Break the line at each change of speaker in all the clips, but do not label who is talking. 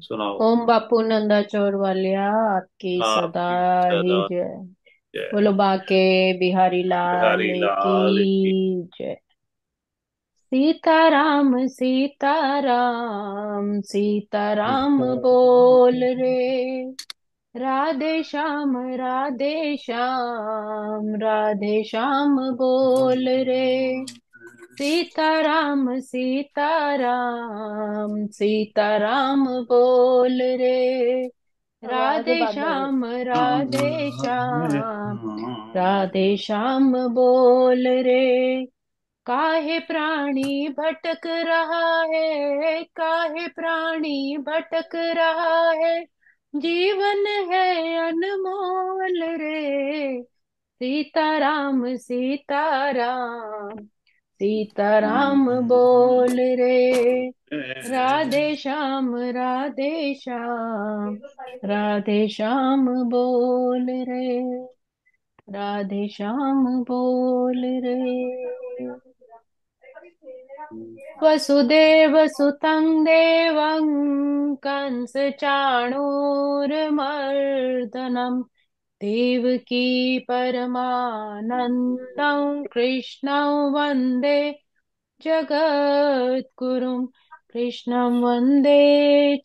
सुनाओ ओम बापू नंदा चोर वालिया आपकी सदा ही जय जय बोलो बाके बिहारी लाल बिहारी लाल की जय सीताराम सीताराम सीताराम बोल रे राधे श्याम राधे श्याम राधे श्याम बोल रे सीता राम सीताराम सीता राम बोल रे राधे श्याम राधे श्याम राधे श्याम बोल रे काहे प्राणी भटक रहा है काहे प्राणी भटक रहा है जीवन है अनमोल रे सीता सीताराम सीताराम सीताराम बोल रे राधे श्याम राधे श्याम राधे श्याम बोल रे राधे श्याम बोल रे वसुदेव सुतं देवं कंस चाणूरमर्दनम् देवकी परमानन्दं कृष्णं वन्दे जगद्गुरुं कृष्णं वन्दे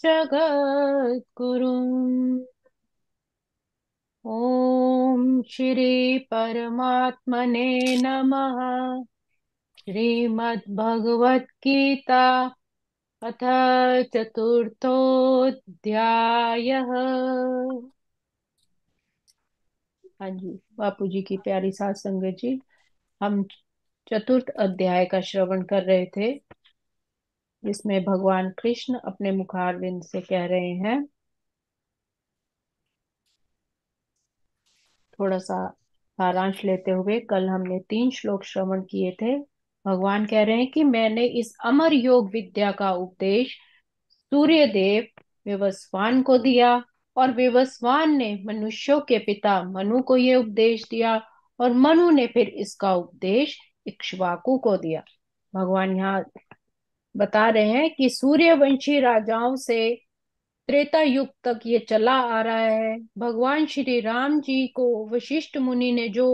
जगद्गुरुम् ॐ श्रीपरमात्मने नमः श्रीमद्भगवद्गीता अथ चतुर्थोऽध्यायः हाँ जी बापू जी की प्यारी साध संगत जी हम चतुर्थ अध्याय का श्रवण कर रहे थे जिसमें भगवान कृष्ण अपने मुखारविंद से कह रहे हैं थोड़ा सा सारांश लेते हुए कल हमने तीन श्लोक श्रवण किए थे भगवान कह रहे हैं कि मैंने इस अमर योग विद्या का उपदेश सूर्य देव विवस्वान को दिया और विवस्वान ने मनुष्यों के पिता मनु को यह उपदेश दिया और मनु ने फिर इसका उपदेश इक्ष्वाकु को दिया भगवान यहाँ बता रहे हैं कि सूर्यवंशी राजाओं से त्रेता युग तक ये चला आ रहा है भगवान श्री राम जी को वशिष्ठ मुनि ने जो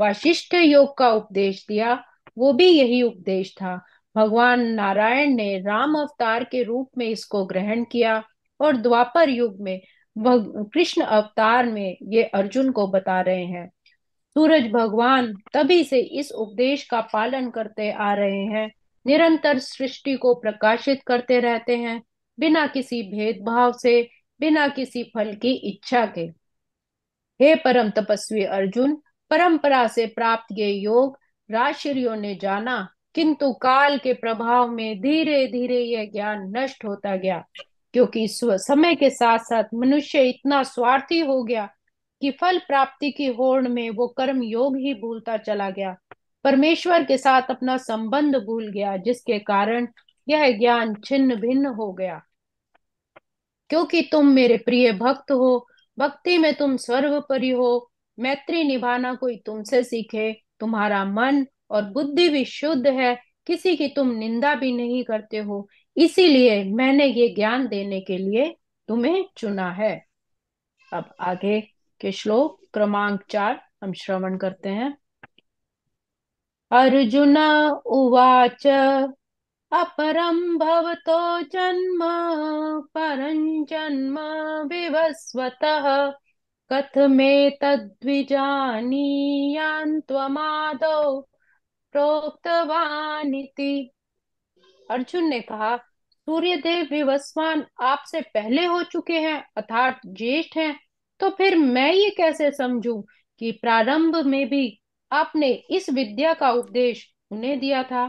वशिष्ठ योग का उपदेश दिया वो भी यही उपदेश था भगवान नारायण ने राम अवतार के रूप में इसको ग्रहण किया और द्वापर युग में कृष्ण अवतार में ये अर्जुन को बता रहे हैं सूरज भगवान तभी से इस उपदेश का पालन करते आ रहे हैं निरंतर सृष्टि को प्रकाशित करते रहते हैं बिना किसी भेदभाव से बिना किसी फल की इच्छा के हे परम तपस्वी अर्जुन परंपरा से प्राप्त ये योग राशियों ने जाना किंतु काल के प्रभाव में धीरे धीरे यह ज्ञान नष्ट होता गया क्योंकि समय के साथ साथ मनुष्य इतना स्वार्थी हो गया कि फल प्राप्ति की होड़ में वो कर्म योग ही भूलता चला गया परमेश्वर के साथ अपना संबंध भूल गया जिसके कारण यह ज्ञान छिन्न भिन्न हो गया क्योंकि तुम मेरे प्रिय भक्त हो भक्ति में तुम सर्वपरि हो मैत्री निभाना कोई तुमसे सीखे तुम्हारा मन और बुद्धि भी शुद्ध है किसी की तुम निंदा भी नहीं करते हो इसीलिए मैंने ये ज्ञान देने के लिए तुम्हें चुना है अब आगे के श्लोक क्रमांक चार हम श्रवण करते हैं अर्जुन उवाच अपरं भवतो जन्म परं जन्म विवस्वतः कथमेतद्विजानीयान् त्वमादौ प्रोक्तवानिति अर्जुन ने कहा सूर्यदेव विवस्वान आपसे पहले हो चुके हैं अर्थात ज्येष्ठ हैं तो फिर मैं ये कैसे समझूं कि प्रारंभ में भी आपने इस विद्या का उपदेश उन्हें दिया था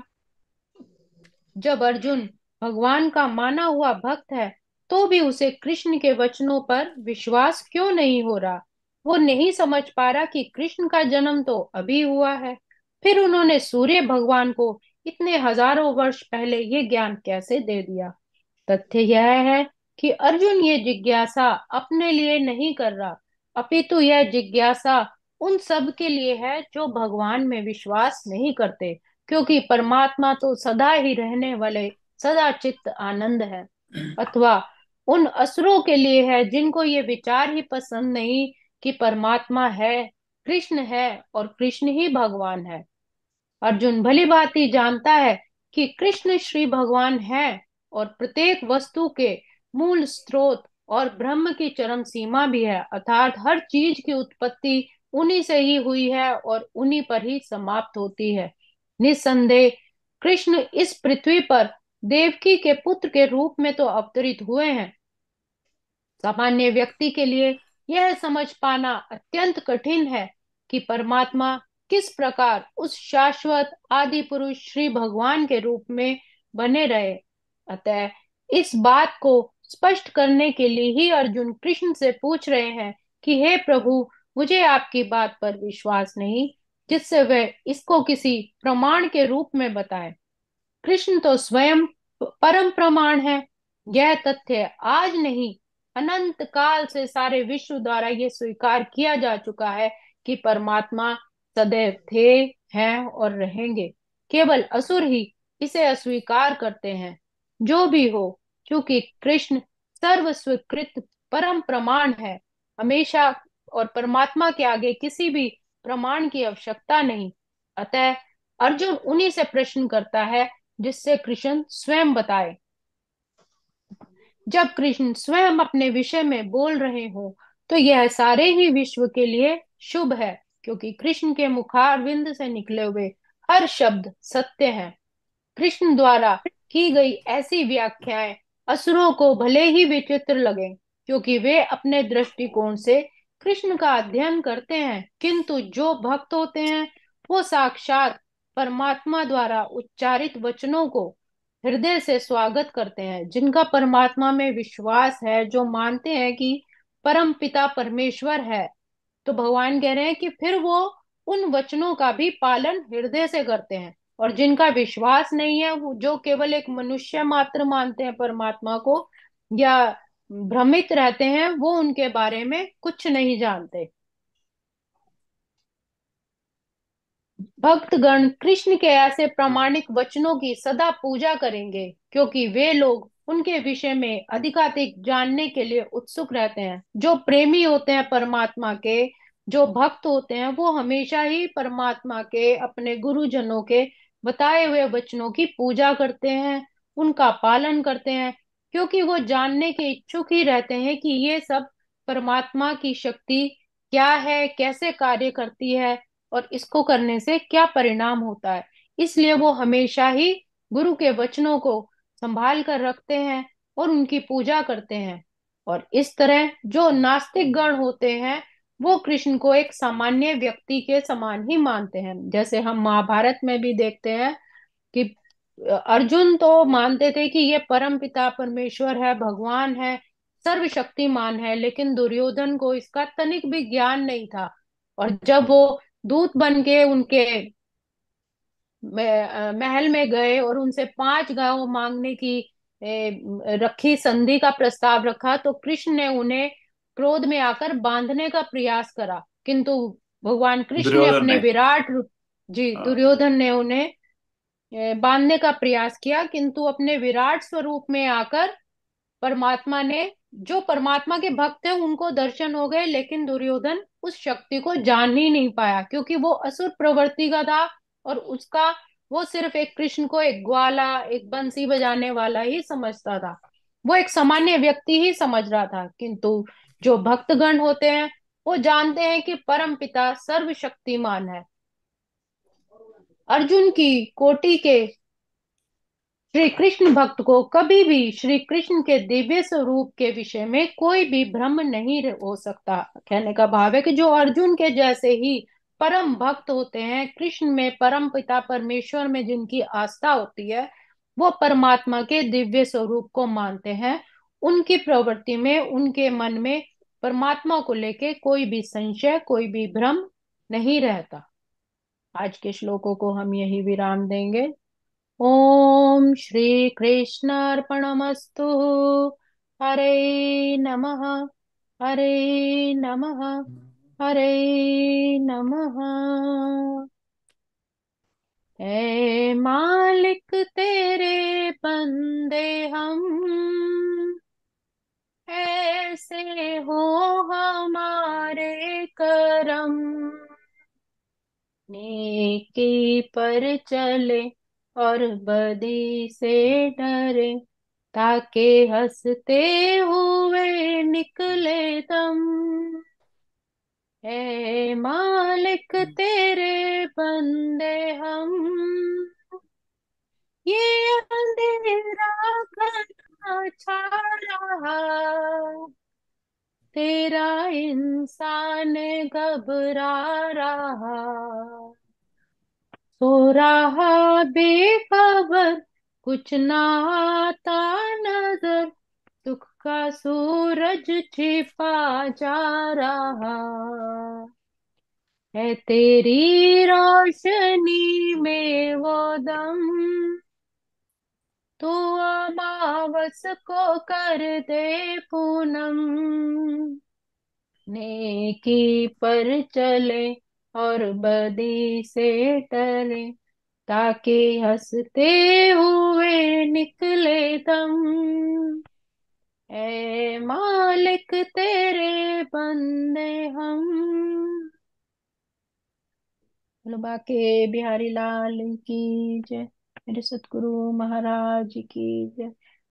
जब अर्जुन भगवान का माना हुआ भक्त है तो भी उसे कृष्ण के वचनों पर विश्वास क्यों नहीं हो रहा वो नहीं समझ पा रहा कि कृष्ण का जन्म तो अभी हुआ है फिर उन्होंने सूर्य भगवान को इतने हजारों वर्ष पहले ये ज्ञान कैसे दे दिया तथ्य यह है कि अर्जुन ये जिज्ञासा अपने लिए नहीं कर रहा अपितु यह जिज्ञासा उन सब के लिए है जो भगवान में विश्वास नहीं करते क्योंकि परमात्मा तो सदा ही रहने वाले सदा चित्त आनंद है अथवा उन असुरों के लिए है जिनको ये विचार ही पसंद नहीं कि परमात्मा है कृष्ण है और कृष्ण ही भगवान है अर्जुन भली भांति जानता है कि कृष्ण श्री भगवान है और प्रत्येक वस्तु के मूल स्रोत और ब्रह्म की चरम सीमा भी है अर्थात हर चीज की उत्पत्ति उन्हीं से ही हुई है और उन्हीं पर ही समाप्त होती है निसंदेह कृष्ण इस पृथ्वी पर देवकी के पुत्र के रूप में तो अवतरित हुए हैं सामान्य व्यक्ति के लिए यह समझ पाना अत्यंत कठिन है कि परमात्मा किस प्रकार उस शाश्वत आदि पुरुष श्री भगवान के रूप में बने रहे अतः इस बात को स्पष्ट करने के लिए ही अर्जुन कृष्ण से पूछ रहे हैं कि हे प्रभु मुझे आपकी बात पर विश्वास नहीं जिससे वह इसको किसी प्रमाण के रूप में बताए कृष्ण तो स्वयं परम प्रमाण है यह तथ्य आज नहीं अनंत काल से सारे विश्व द्वारा यह स्वीकार किया जा चुका है कि परमात्मा सदैव थे हैं और रहेंगे केवल असुर ही इसे अस्वीकार करते हैं जो भी हो क्योंकि कृष्ण सर्वस्वीकृत परम प्रमाण है हमेशा और परमात्मा के आगे किसी भी प्रमाण की आवश्यकता नहीं अतः अर्जुन उन्हीं से प्रश्न करता है जिससे कृष्ण स्वयं बताए जब कृष्ण स्वयं अपने विषय में बोल रहे हो तो यह सारे ही विश्व के लिए शुभ है क्योंकि कृष्ण के मुखारविंद से निकले हुए हर शब्द सत्य है कृष्ण द्वारा की गई ऐसी व्याख्याएं असुरों को भले ही विचित्र लगे क्योंकि वे अपने दृष्टिकोण से कृष्ण का अध्ययन करते हैं किंतु जो भक्त होते हैं वो साक्षात परमात्मा द्वारा उच्चारित वचनों को हृदय से स्वागत करते हैं जिनका परमात्मा में विश्वास है जो मानते हैं कि परम पिता परमेश्वर है तो भगवान कह रहे हैं कि फिर वो उन वचनों का भी पालन हृदय से करते हैं और जिनका विश्वास नहीं है जो केवल एक मनुष्य मात्र मानते हैं परमात्मा को या भ्रमित रहते हैं वो उनके बारे में कुछ नहीं जानते भक्तगण कृष्ण के ऐसे प्रामाणिक वचनों की सदा पूजा करेंगे क्योंकि वे लोग उनके विषय में अधिकाधिक जानने के लिए उत्सुक रहते हैं जो प्रेमी होते हैं परमात्मा के जो भक्त होते हैं वो हमेशा ही परमात्मा के अपने गुरुजनों के बताए हुए वचनों की पूजा करते हैं उनका पालन करते हैं क्योंकि वो जानने के इच्छुक ही रहते हैं कि ये सब परमात्मा की शक्ति क्या है कैसे कार्य करती है और इसको करने से क्या परिणाम होता है इसलिए वो हमेशा ही गुरु के वचनों को संभाल कर रखते हैं और उनकी पूजा करते हैं और इस तरह जो नास्तिक गण होते हैं वो कृष्ण को एक सामान्य व्यक्ति के समान ही मानते हैं जैसे हम महाभारत में भी देखते हैं कि अर्जुन तो मानते थे कि ये परम पिता परमेश्वर है भगवान है सर्वशक्तिमान है लेकिन दुर्योधन को इसका तनिक भी ज्ञान नहीं था और जब वो दूत बन के उनके महल में गए और उनसे पांच गांव मांगने की रखी संधि का प्रस्ताव रखा तो कृष्ण ने उन्हें क्रोध में आकर बांधने का प्रयास करा किंतु भगवान कृष्ण ने अपने विराट जी हाँ। दुर्योधन ने उन्हें बांधने का प्रयास किया किंतु अपने विराट स्वरूप में आकर परमात्मा ने जो परमात्मा के भक्त हैं उनको दर्शन हो गए लेकिन दुर्योधन उस शक्ति को जान ही नहीं पाया क्योंकि वो असुर प्रवृत्ति का था और उसका वो सिर्फ एक कृष्ण को एक ग्वाला एक बंसी बजाने वाला ही समझता था वो एक सामान्य व्यक्ति ही समझ रहा था किंतु जो भक्तगण होते हैं वो जानते हैं कि परम पिता सर्वशक्तिमान है अर्जुन की कोटि के श्री कृष्ण भक्त को कभी भी श्री कृष्ण के दिव्य स्वरूप के विषय में कोई भी भ्रम नहीं हो सकता कहने का भाव है कि जो अर्जुन के जैसे ही परम भक्त होते हैं कृष्ण में परम पिता परमेश्वर में जिनकी आस्था होती है वो परमात्मा के दिव्य स्वरूप को मानते हैं उनकी प्रवृत्ति में उनके मन में परमात्मा को लेके कोई भी संशय कोई भी भ्रम नहीं रहता आज के श्लोकों को हम यही विराम देंगे ओम श्री कृष्ण अर्पणमस्तु हरे नमः हरे नमः हरे नमः हे मालिक तेरे बंदे हम ऐसे हो हमारे करम नेकी पर चले और बदी से डरे ताके हंसते हुए निकले तम ए मालिक हम्म। तेरे बंदे हम ये अंधेरा करना छा रहा तेरा इंसान घबरा रहा सो रहा बेखबर कुछ ना आता नजर का सूरज छिपा जा रहा है तेरी रोशनी में वो दम तू अमावस को कर दे पूनम नेकी पर चले और बदी से टले ताकि हंसते हुए निकले दम मालिक तेरे बंदे हम बोलो बाके बिहारी लाल की जय मेरे सतगुरु महाराज की जय